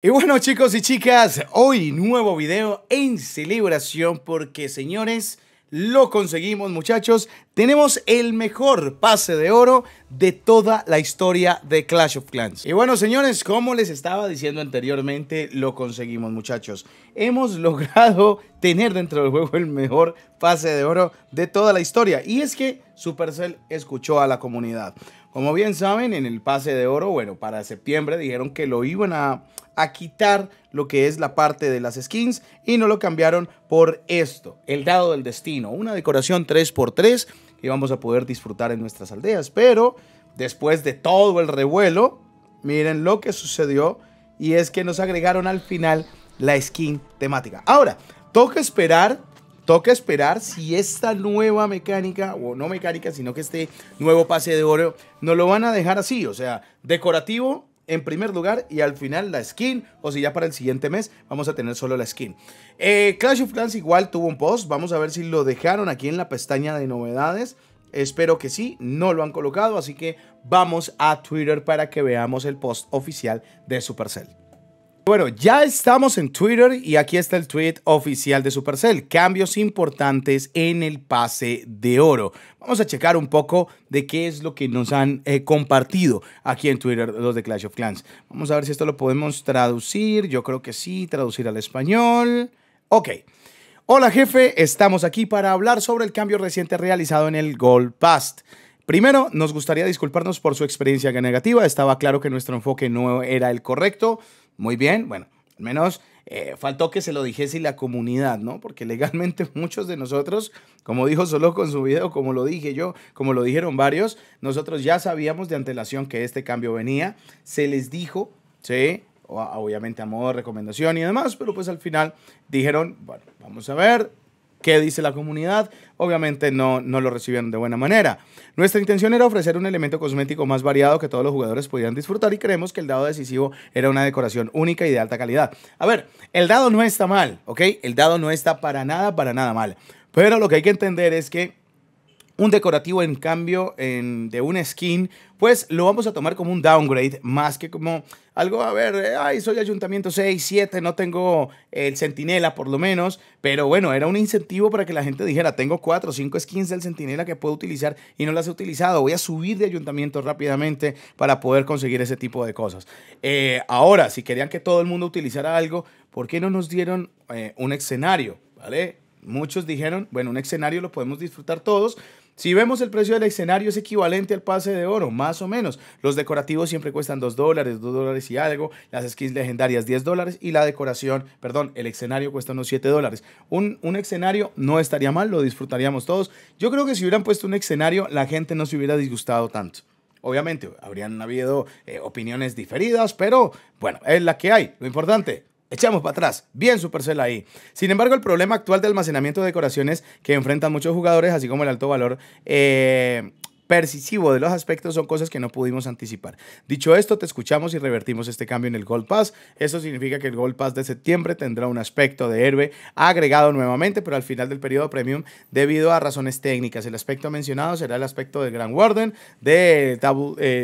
Y bueno chicos y chicas, hoy nuevo video en celebración porque señores, lo conseguimos muchachos, tenemos el mejor pase de oro de toda la historia de Clash of Clans. Y bueno señores, como les estaba diciendo anteriormente, lo conseguimos muchachos. Hemos logrado tener dentro del juego el mejor pase de oro de toda la historia y es que Supercell escuchó a la comunidad. Como bien saben, en el pase de oro, bueno, para septiembre dijeron que lo iban a, quitar lo que es la parte de las skins y no lo cambiaron por esto, el dado del destino, una decoración 3x3 que vamos a poder disfrutar en nuestras aldeas. Pero después de todo el revuelo, miren lo que sucedió y es que nos agregaron al final la skin temática. Ahora, toca esperar Toca esperar si esta nueva mecánica, o no mecánica, sino que este nuevo pase de oro, nos lo van a dejar así, o sea, decorativo en primer lugar y al final la skin, o si ya para el siguiente mes vamos a tener solo la skin. Eh, Clash of Clans igual tuvo un post, vamos a ver si lo dejaron aquí en la pestaña de novedades. Espero que sí, no lo han colocado, así que vamos a Twitter para que veamos el post oficial de Supercell. Bueno, ya estamos en Twitter y aquí está el tweet oficial de Supercell. Cambios importantes en el pase de oro. Vamos a checar un poco de qué es lo que nos han eh, compartido aquí en Twitter los de Clash of Clans. Vamos a ver si esto lo podemos traducir. Yo creo que sí, traducir al español. Ok. Hola jefe, estamos aquí para hablar sobre el cambio reciente realizado en el Gold Past. Primero, nos gustaría disculparnos por su experiencia negativa. Estaba claro que nuestro enfoque no era el correcto. Muy bien, bueno, al menos eh, faltó que se lo dijese la comunidad, ¿no? Porque legalmente muchos de nosotros, como dijo solo con su video, como lo dije yo, como lo dijeron varios, nosotros ya sabíamos de antelación que este cambio venía, se les dijo, ¿sí? obviamente a modo de recomendación y demás, pero pues al final dijeron, bueno, vamos a ver, ¿Qué dice la comunidad? Obviamente no, no lo recibieron de buena manera. Nuestra intención era ofrecer un elemento cosmético más variado que todos los jugadores pudieran disfrutar y creemos que el dado decisivo era una decoración única y de alta calidad. A ver, el dado no está mal, ¿ok? El dado no está para nada, para nada mal. Pero lo que hay que entender es que un decorativo en cambio de un skin, pues lo vamos a tomar como un downgrade más que como algo, a ver, ay, soy ayuntamiento 6, 7, no tengo el sentinela por lo menos, pero bueno, era un incentivo para que la gente dijera, tengo 4 o 5 skins del sentinela que puedo utilizar y no las he utilizado, voy a subir de ayuntamiento rápidamente para poder conseguir ese tipo de cosas. Eh, ahora, si querían que todo el mundo utilizara algo, ¿por qué no nos dieron eh, un escenario? ¿Vale? Muchos dijeron, bueno, un escenario lo podemos disfrutar todos, si vemos el precio del escenario es equivalente al pase de oro, más o menos. Los decorativos siempre cuestan 2 dólares, 2 dólares y algo. Las skins legendarias 10 dólares y la decoración, perdón, el escenario cuesta unos 7 dólares. Un, un escenario no estaría mal, lo disfrutaríamos todos. Yo creo que si hubieran puesto un escenario, la gente no se hubiera disgustado tanto. Obviamente, habrían habido eh, opiniones diferidas, pero bueno, es la que hay. Lo importante, Echamos para atrás. Bien Supercell ahí. Sin embargo, el problema actual de almacenamiento de decoraciones que enfrentan muchos jugadores, así como el alto valor eh, de los aspectos son cosas que no pudimos anticipar. Dicho esto, te escuchamos y revertimos este cambio en el Gold Pass. Eso significa que el Gold Pass de septiembre tendrá un aspecto de héroe agregado nuevamente, pero al final del periodo premium debido a razones técnicas. El aspecto mencionado será el aspecto del Grand Warden eh,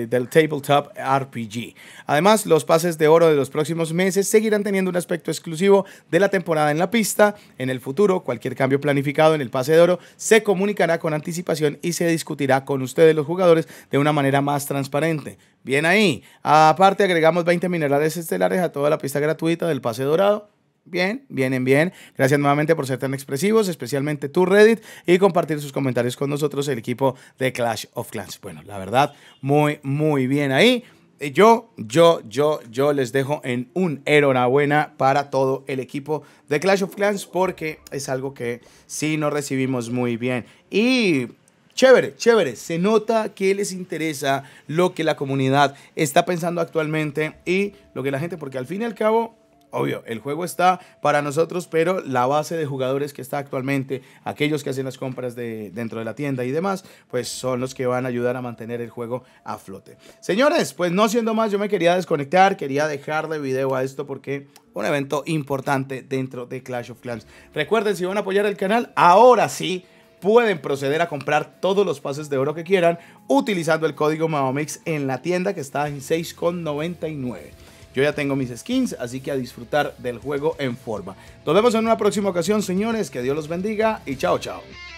del Tabletop RPG. Además, los pases de oro de los próximos meses seguirán teniendo un aspecto exclusivo de la temporada en la pista. En el futuro, cualquier cambio planificado en el pase de oro se comunicará con anticipación y se discutirá con ustedes ustedes los jugadores de una manera más transparente. Bien ahí. Aparte agregamos 20 minerales estelares a toda la pista gratuita del pase dorado. Bien, vienen bien. Gracias nuevamente por ser tan expresivos, especialmente tu Reddit y compartir sus comentarios con nosotros, el equipo de Clash of Clans. Bueno, la verdad, muy, muy bien ahí. Eh, yo, yo, yo, yo les dejo en un enhorabuena para todo el equipo de Clash of Clans porque es algo que sí nos recibimos muy bien. Y Chévere, chévere. Se nota que les interesa lo que la comunidad está pensando actualmente y lo que la gente, porque al fin y al cabo, obvio, el juego está para nosotros, pero la base de jugadores que está actualmente, aquellos que hacen las compras de, dentro de la tienda y demás, pues son los que van a ayudar a mantener el juego a flote. Señores, pues no siendo más, yo me quería desconectar, quería dejarle video a esto porque un evento importante dentro de Clash of Clans. Recuerden, si van a apoyar el canal, ahora sí pueden proceder a comprar todos los pases de oro que quieran utilizando el código Maomix en la tienda que está en 6,99. Yo ya tengo mis skins, así que a disfrutar del juego en forma. Nos vemos en una próxima ocasión, señores. Que Dios los bendiga y chao, chao.